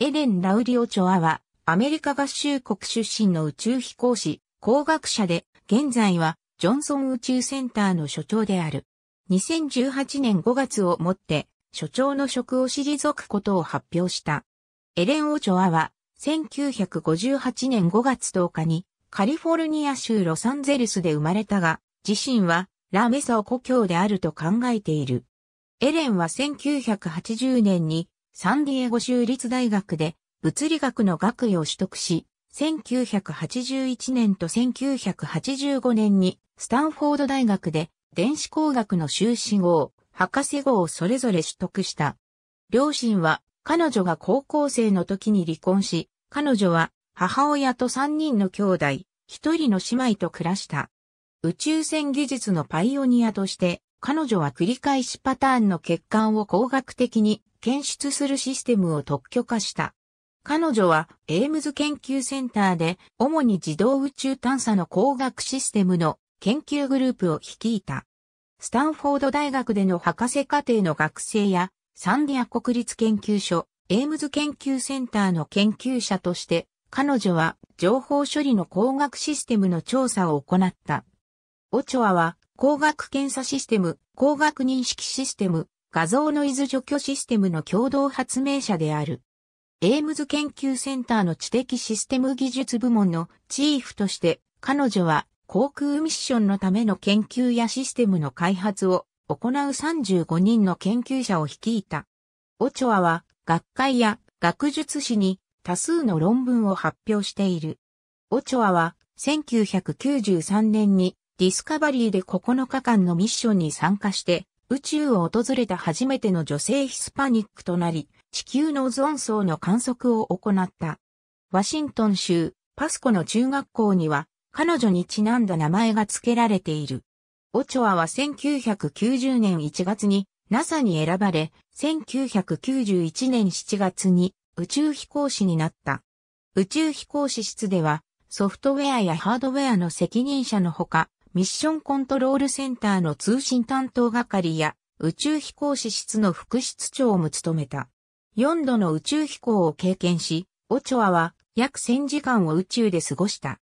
エレン・ラウリオ・チョアは、アメリカ合衆国出身の宇宙飛行士、工学者で、現在は、ジョンソン宇宙センターの所長である。2018年5月をもって、所長の職を退くことを発表した。エレン・オチョアは、1958年5月10日に、カリフォルニア州ロサンゼルスで生まれたが、自身は、ラメサを故郷であると考えている。エレンは1980年にサンディエゴ州立大学で物理学の学位を取得し、1981年と1985年にスタンフォード大学で電子工学の修士号、博士号をそれぞれ取得した。両親は彼女が高校生の時に離婚し、彼女は母親と3人の兄弟、1人の姉妹と暮らした。宇宙船技術のパイオニアとして、彼女は繰り返しパターンの欠陥を工学的に検出するシステムを特許化した。彼女はエイムズ研究センターで主に自動宇宙探査の工学システムの研究グループを率いた。スタンフォード大学での博士課程の学生やサンディア国立研究所、エイムズ研究センターの研究者として彼女は情報処理の工学システムの調査を行った。オチョアは工学検査システム、工学認識システム、画像ノイズ除去システムの共同発明者である。エイムズ研究センターの知的システム技術部門のチーフとして彼女は航空ミッションのための研究やシステムの開発を行う35人の研究者を率いた。オチョアは学会や学術誌に多数の論文を発表している。オチョアは1993年にディスカバリーで9日間のミッションに参加して宇宙を訪れた初めての女性ヒスパニックとなり、地球のオゾン層の観測を行った。ワシントン州、パスコの中学校には、彼女にちなんだ名前が付けられている。オチョアは1990年1月に NASA に選ばれ、1991年7月に宇宙飛行士になった。宇宙飛行士室では、ソフトウェアやハードウェアの責任者のほか、ミッションコントロールセンターの通信担当係や宇宙飛行士室の副室長も務めた。4度の宇宙飛行を経験し、オチョアは約1000時間を宇宙で過ごした。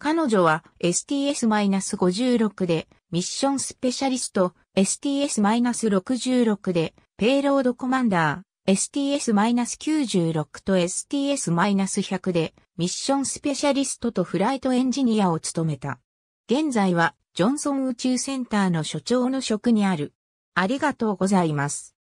彼女は STS-56 でミッションスペシャリスト、STS-66 でペイロードコマンダー、STS-96 と STS-100 でミッションスペシャリストとフライトエンジニアを務めた。現在はジョンソン宇宙センターの所長の職にある。ありがとうございます。